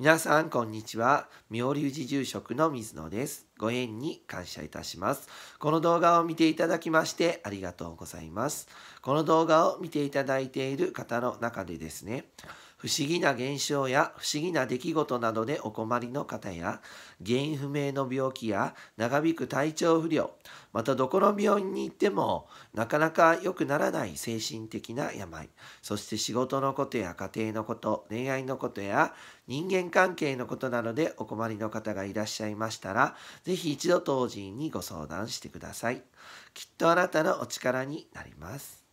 皆さん、こんにちは。妙隆寺住職の水野です。ご縁に感謝いたします。この動画を見ていただきましてありがとうございます。この動画を見ていただいている方の中でですね、不思議な現象や不思議な出来事などでお困りの方や、原因不明の病気や長引く体調不良、またどこの病院に行ってもなかなか良くならない精神的な病、そして仕事のことや家庭のこと、恋愛のことや人間関係のことなのでお困りの方がいらっしゃいましたら、ぜひ一度当人にご相談してください。きっとあなたのお力になります。